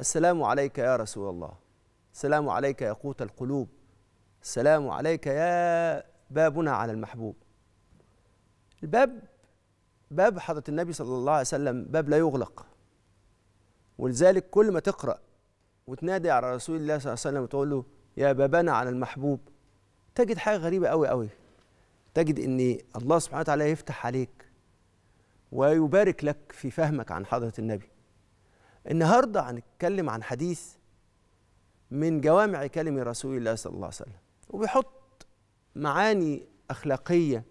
السلام عليك يا رسول الله السلام عليك يا قوت القلوب السلام عليك يا بابنا على المحبوب الباب باب حضرة النبي صلى الله عليه وسلم باب لا يغلق ولذلك كل ما تقرأ وتنادي على رسول الله صلى الله عليه وسلم وتقول له يا بابنا على المحبوب تجد حاجة غريبة أوي أوي تجد أن الله سبحانه وتعالى يفتح عليك ويبارك لك في فهمك عن حضرة النبي النهارده هنتكلم عن حديث من جوامع كلم رسول الله صلى الله عليه وسلم وبيحط معاني اخلاقيه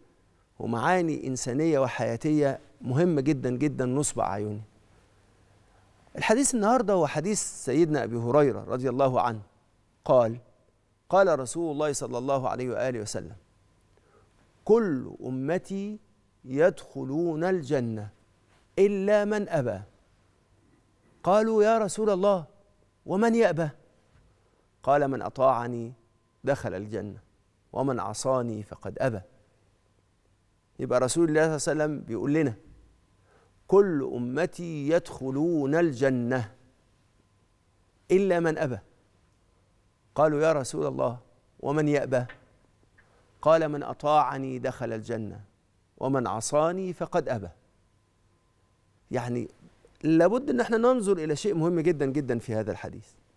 ومعاني انسانيه وحياتيه مهمه جدا جدا نصب اعيننا الحديث النهارده هو حديث سيدنا ابي هريره رضي الله عنه قال قال رسول الله صلى الله عليه واله وسلم كل امتي يدخلون الجنه الا من ابى قالوا يا رسول الله ومن يأبى قال من أطاعني دخل الجنة ومن عصاني فقد أبى يبقى رسول الله صلى الله عليه وسلم بيقول لنا كل أمتي يدخلون الجنة إلا من أبى قالوا يا رسول الله ومن يأبى قال من أطاعني دخل الجنة ومن عصاني فقد أبى يعني لابد ان احنا ننظر الى شيء مهم جدا جدا في هذا الحديث